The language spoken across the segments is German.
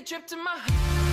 a trip to my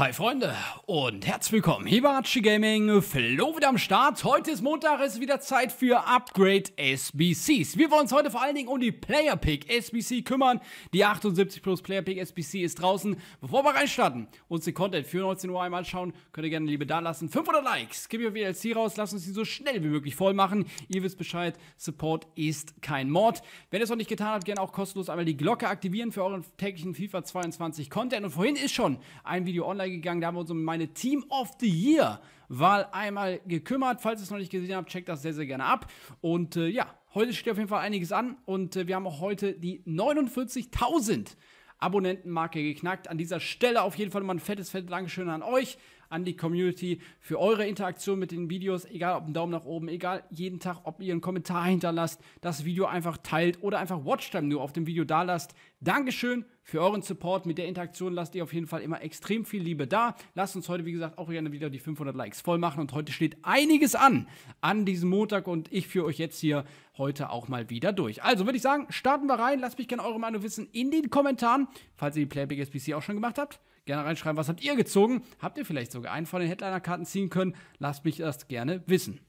Hi Freunde und herzlich willkommen. hier Archie Gaming, Flo wieder am Start. Heute ist Montag, es ist wieder Zeit für Upgrade SBCs. Wir wollen uns heute vor allen Dingen um die Player Pick SBC kümmern. Die 78 Plus Player Pick SBC ist draußen. Bevor wir reinstarten, uns den Content für 19 Uhr einmal anschauen, könnt ihr gerne Liebe da lassen. 500 Likes, gib mir WLC raus, lasst uns die so schnell wie möglich voll machen. Ihr wisst Bescheid, Support ist kein Mord. Wenn ihr es noch nicht getan habt, gerne auch kostenlos einmal die Glocke aktivieren für euren täglichen FIFA 22 Content. Und vorhin ist schon ein Video online gegangen. Da haben wir uns um meine Team of the Year Wahl einmal gekümmert. Falls ihr es noch nicht gesehen habt, checkt das sehr, sehr gerne ab. Und äh, ja, heute steht auf jeden Fall einiges an und äh, wir haben auch heute die 49.000 Abonnentenmarke geknackt. An dieser Stelle auf jeden Fall mal ein fettes, fettes Dankeschön an euch an die Community für eure Interaktion mit den Videos, egal ob ein Daumen nach oben, egal jeden Tag, ob ihr einen Kommentar hinterlasst, das Video einfach teilt oder einfach Watchtime nur auf dem Video da lasst. Dankeschön für euren Support. Mit der Interaktion lasst ihr auf jeden Fall immer extrem viel Liebe da. Lasst uns heute, wie gesagt, auch gerne wieder die 500 Likes voll machen. Und heute steht einiges an, an diesem Montag. Und ich führe euch jetzt hier heute auch mal wieder durch. Also würde ich sagen, starten wir rein. Lasst mich gerne eure Meinung wissen in den Kommentaren, falls ihr die Playback SBC auch schon gemacht habt. Gerne reinschreiben, was habt ihr gezogen? Habt ihr vielleicht sogar einen von den Headliner-Karten ziehen können? Lasst mich das gerne wissen.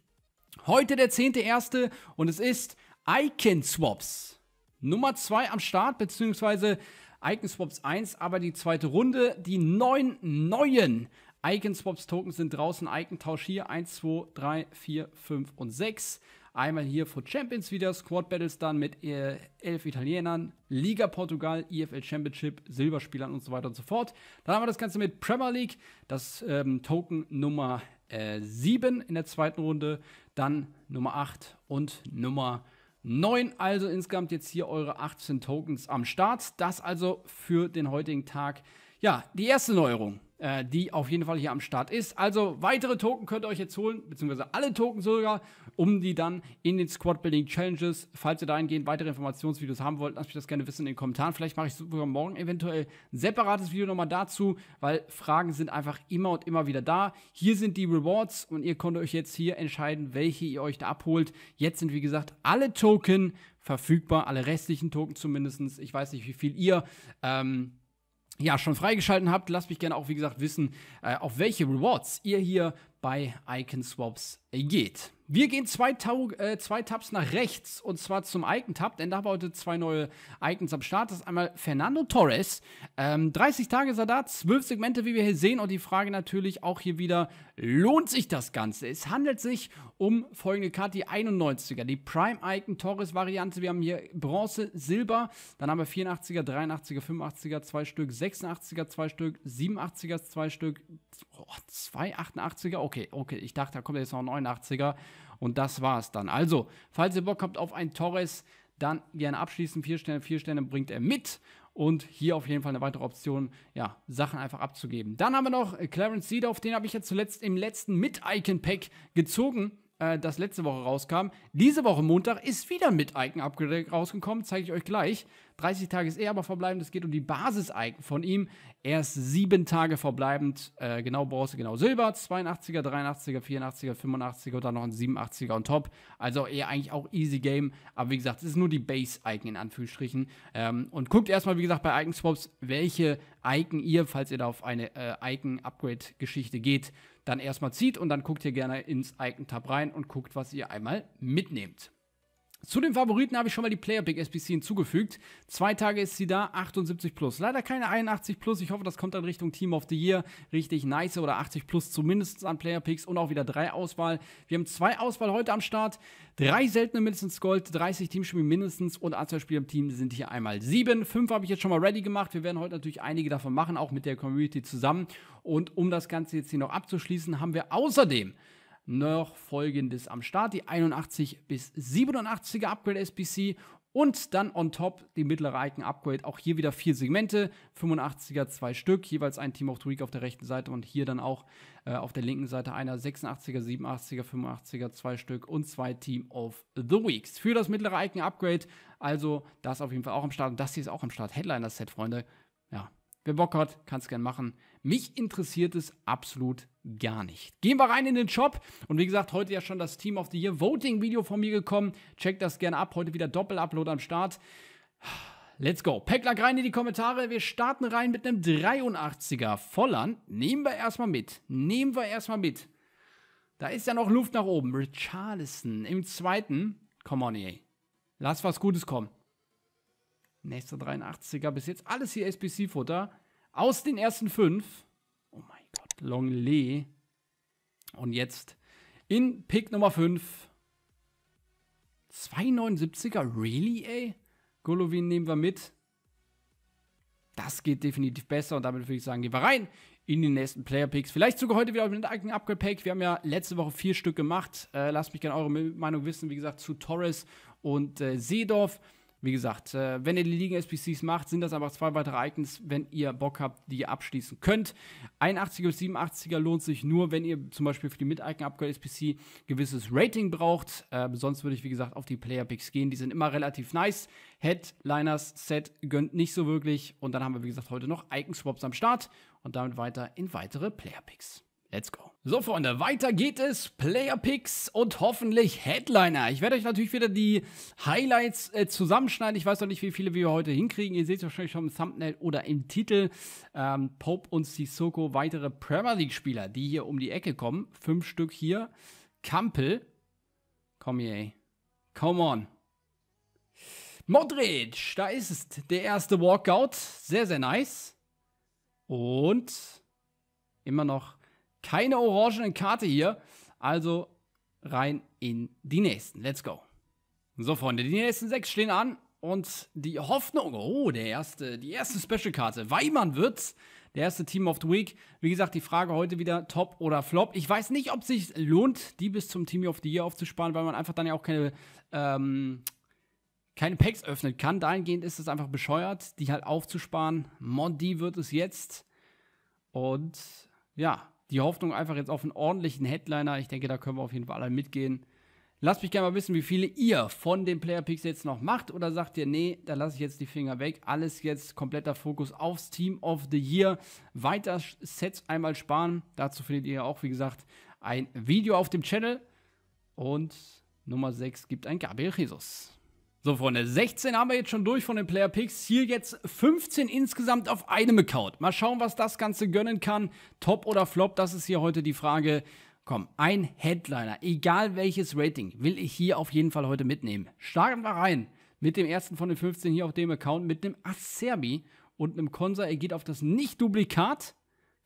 Heute der 10.1. und es ist Icon Swaps. Nummer 2 am Start, beziehungsweise Icon Swaps 1, aber die zweite Runde. Die neun neuen Icon Swaps Tokens sind draußen. Icon Tausch hier 1, 2, 3, 4, 5 und 6. Einmal hier vor Champions wieder Squad Battles dann mit äh, elf Italienern, Liga Portugal, EFL Championship, Silberspielern und so weiter und so fort. Dann haben wir das Ganze mit Premier League, das ähm, Token Nummer äh, 7 in der zweiten Runde, dann Nummer 8 und Nummer 9. Also insgesamt jetzt hier eure 18 Tokens am Start. Das also für den heutigen Tag. Ja, die erste Neuerung. Äh, die auf jeden Fall hier am Start ist. Also weitere Token könnt ihr euch jetzt holen, beziehungsweise alle Token sogar, um die dann in den Squad Building Challenges, falls ihr dahingehend weitere Informationsvideos haben wollt, lasst mich das gerne wissen in den Kommentaren. Vielleicht mache ich sogar morgen eventuell ein separates Video nochmal dazu, weil Fragen sind einfach immer und immer wieder da. Hier sind die Rewards und ihr könnt euch jetzt hier entscheiden, welche ihr euch da abholt. Jetzt sind, wie gesagt, alle Token verfügbar, alle restlichen Token zumindest. Ich weiß nicht, wie viel ihr ähm, ja, schon freigeschalten habt, lasst mich gerne auch, wie gesagt, wissen, äh, auf welche Rewards ihr hier bei Icon Swaps äh, geht. Wir gehen zwei, Tau äh, zwei Tabs nach rechts und zwar zum Icon-Tab, denn da haben wir heute zwei neue Icons am Start. Das ist einmal Fernando Torres. Ähm, 30 Tage ist er da, 12 Segmente, wie wir hier sehen. Und die Frage natürlich auch hier wieder: Lohnt sich das Ganze? Es handelt sich um folgende Karte, die 91er, die Prime-Icon Torres-Variante. Wir haben hier Bronze, Silber, dann haben wir 84er, 83er, 85er, zwei Stück, 86er, zwei Stück, 87er, zwei Stück, Oh, zwei 88er? Okay, okay. Ich dachte, da kommt jetzt noch ein 89er. Und das war's dann. Also, falls ihr Bock habt auf einen Torres, dann gerne abschließen. Vier Sterne, vier Sterne bringt er mit. Und hier auf jeden Fall eine weitere Option, ja, Sachen einfach abzugeben. Dann haben wir noch Clarence Seedorf, den habe ich ja zuletzt im letzten mit icon pack gezogen äh, das letzte Woche rauskam. Diese Woche Montag ist wieder mit Icon-Upgrade rausgekommen, zeige ich euch gleich. 30 Tage ist er aber verbleibend, es geht um die Basis-Icon von ihm. Er ist sieben Tage verbleibend, äh, genau Bronze, genau Silber, 82er, 83er, 84er, 85er und dann noch ein 87er on top. Also eher eigentlich auch easy Game, aber wie gesagt, es ist nur die Base-Icon in Anführungsstrichen. Ähm, und guckt erstmal, wie gesagt, bei Icon-Swaps, welche Icon ihr, falls ihr da auf eine äh, Icon-Upgrade-Geschichte geht, dann erstmal zieht und dann guckt ihr gerne ins Icon-Tab rein und guckt, was ihr einmal mitnehmt. Zu den Favoriten habe ich schon mal die Player Pick SBC hinzugefügt. Zwei Tage ist sie da, 78 plus. Leider keine 81 plus. Ich hoffe, das kommt dann Richtung Team of the Year. Richtig nice oder 80 plus zumindest an Player Picks und auch wieder drei Auswahl. Wir haben zwei Auswahl heute am Start. Drei seltene mindestens Gold, 30 Teamspiele mindestens und Anzahlspiele im Team sind hier einmal sieben. Fünf habe ich jetzt schon mal ready gemacht. Wir werden heute natürlich einige davon machen, auch mit der Community zusammen. Und um das Ganze jetzt hier noch abzuschließen, haben wir außerdem noch folgendes am Start: die 81 bis 87er Upgrade SBC und dann on top die mittlere Icon Upgrade. Auch hier wieder vier Segmente, 85er zwei Stück, jeweils ein Team of the Week auf der rechten Seite und hier dann auch äh, auf der linken Seite einer 86er, 87er, 85er zwei Stück und zwei Team of the Weeks. Für das mittlere Icon Upgrade, also das auf jeden Fall auch am Start und das hier ist auch am Start. Headliner Set, Freunde. Ja, wer Bock hat, kann es gerne machen. Mich interessiert es absolut gar nicht. Gehen wir rein in den Shop und wie gesagt, heute ja schon das Team of the Year Voting Video von mir gekommen. Checkt das gerne ab. Heute wieder Doppel-Upload am Start. Let's go. Packlack rein in die Kommentare. Wir starten rein mit einem 83er Vollern. Nehmen wir erstmal mit. Nehmen wir erstmal mit. Da ist ja noch Luft nach oben. Richarlison im zweiten. Come on, ey. Lass was Gutes kommen. Nächster 83er bis jetzt. Alles hier SPC-Futter. Aus den ersten fünf. Long Lee. Und jetzt in Pick Nummer 5. 279er? Really, ey? Golovin nehmen wir mit. Das geht definitiv besser und damit würde ich sagen, gehen wir rein in die nächsten Player Picks. Vielleicht sogar heute wieder mit einem eigenen Upgrade Pack. Wir haben ja letzte Woche vier Stück gemacht. Äh, lasst mich gerne eure Meinung wissen, wie gesagt, zu Torres und äh, Seedorf. Wie gesagt, äh, wenn ihr die Ligen-SPCs macht, sind das aber zwei weitere Icons, wenn ihr Bock habt, die ihr abschließen könnt. 81er und 87er lohnt sich nur, wenn ihr zum Beispiel für die Mid-Icon-Upgrade-SPC gewisses Rating braucht. Äh, sonst würde ich, wie gesagt, auf die Player-Picks gehen. Die sind immer relativ nice. Headliners, Set gönnt nicht so wirklich. Und dann haben wir, wie gesagt, heute noch Icon-Swaps am Start und damit weiter in weitere Player-Picks. Let's go. So, Freunde, weiter geht es. Player Picks und hoffentlich Headliner. Ich werde euch natürlich wieder die Highlights äh, zusammenschneiden. Ich weiß noch nicht, wie viele wir heute hinkriegen. Ihr seht es wahrscheinlich schon im Thumbnail oder im Titel. Ähm, Pope und Sissoko, weitere Premier League-Spieler, die hier um die Ecke kommen. Fünf Stück hier. Kampel. Komm hier, ey. Come on. Modric, da ist es. Der erste Walkout. Sehr, sehr nice. Und immer noch keine orangenen Karte hier. Also rein in die nächsten. Let's go. So, Freunde, die nächsten sechs stehen an. Und die Hoffnung, oh, der erste, die erste Special-Karte. Weimann wird's. Der erste Team of the Week. Wie gesagt, die Frage heute wieder Top oder Flop. Ich weiß nicht, ob es sich lohnt, die bis zum Team of the Year aufzusparen, weil man einfach dann ja auch keine, ähm, keine Packs öffnen kann. Dahingehend ist es einfach bescheuert, die halt aufzusparen. Mondi wird es jetzt. Und ja, die Hoffnung einfach jetzt auf einen ordentlichen Headliner. Ich denke, da können wir auf jeden Fall alle mitgehen. Lasst mich gerne mal wissen, wie viele ihr von den Player Picks jetzt noch macht oder sagt ihr, nee, da lasse ich jetzt die Finger weg. Alles jetzt kompletter Fokus aufs Team of the Year. Weiter Sets einmal sparen. Dazu findet ihr auch, wie gesagt, ein Video auf dem Channel. Und Nummer 6 gibt ein Gabriel Jesus. So, Freunde, 16 haben wir jetzt schon durch von den Player Picks. Hier jetzt 15 insgesamt auf einem Account. Mal schauen, was das Ganze gönnen kann. Top oder Flop, das ist hier heute die Frage. Komm, ein Headliner, egal welches Rating, will ich hier auf jeden Fall heute mitnehmen. Starten wir rein mit dem ersten von den 15 hier auf dem Account, mit einem Acerbi und einem Konsa. Er geht auf das Nicht-Duplikat.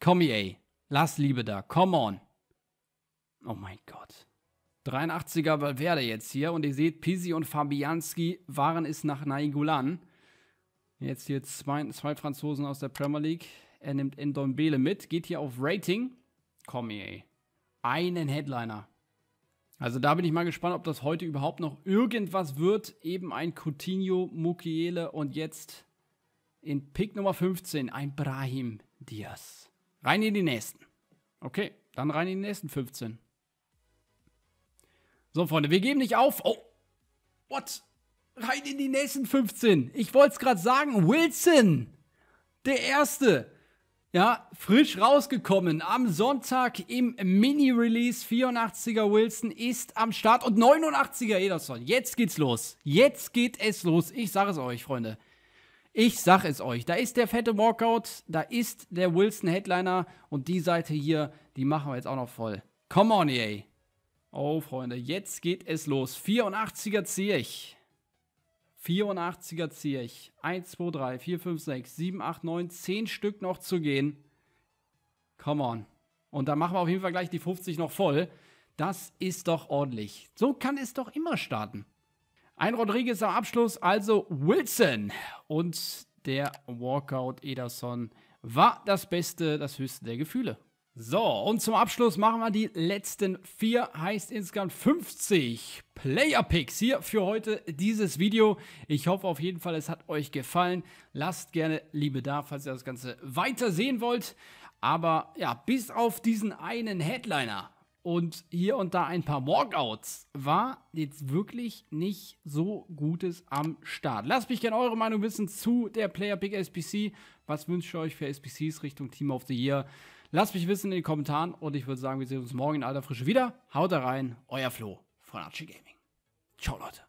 Komm, ey, lass Liebe da, come on. Oh mein Gott. 83er Valverde jetzt hier. Und ihr seht, Pisi und Fabianski waren es nach Naigulan. Jetzt hier zwei, zwei, Franzosen aus der Premier League. Er nimmt Endon Bele mit, geht hier auf Rating. Komm ey. Einen Headliner. Also da bin ich mal gespannt, ob das heute überhaupt noch irgendwas wird. Eben ein Coutinho, Mukiele und jetzt in Pick Nummer 15 ein Brahim Diaz. Rein in die nächsten. Okay, dann rein in die nächsten 15. So, Freunde, wir geben nicht auf. Oh, what? Rein in die nächsten 15. Ich wollte es gerade sagen. Wilson, der Erste. Ja, frisch rausgekommen. Am Sonntag im Mini-Release. 84er Wilson ist am Start und 89er Ederson. Jetzt geht's los. Jetzt geht es los. Ich sage es euch, Freunde. Ich sag es euch. Da ist der fette Walkout. Da ist der Wilson Headliner. Und die Seite hier, die machen wir jetzt auch noch voll. Come on, yay. E Oh, Freunde, jetzt geht es los. 84er ziehe ich. 84er ziehe ich. 1, 2, 3, 4, 5, 6, 7, 8, 9, 10 Stück noch zu gehen. Come on. Und dann machen wir auf jeden Fall gleich die 50 noch voll. Das ist doch ordentlich. So kann es doch immer starten. Ein Rodriguez am Abschluss, also Wilson. Und der Walkout Ederson war das Beste, das Höchste der Gefühle. So, und zum Abschluss machen wir die letzten vier, heißt insgesamt 50 Player Picks hier für heute dieses Video. Ich hoffe auf jeden Fall, es hat euch gefallen. Lasst gerne Liebe da, falls ihr das Ganze weiter sehen wollt. Aber ja, bis auf diesen einen Headliner und hier und da ein paar Walkouts war jetzt wirklich nicht so Gutes am Start. Lasst mich gerne eure Meinung wissen zu der Player Pick SPC. Was wünscht ihr euch für SPCs Richtung Team of the Year? Lasst mich wissen in den Kommentaren und ich würde sagen, wir sehen uns morgen in alter Frische wieder. Haut da rein, euer Flo von Archie Gaming. Ciao, Leute.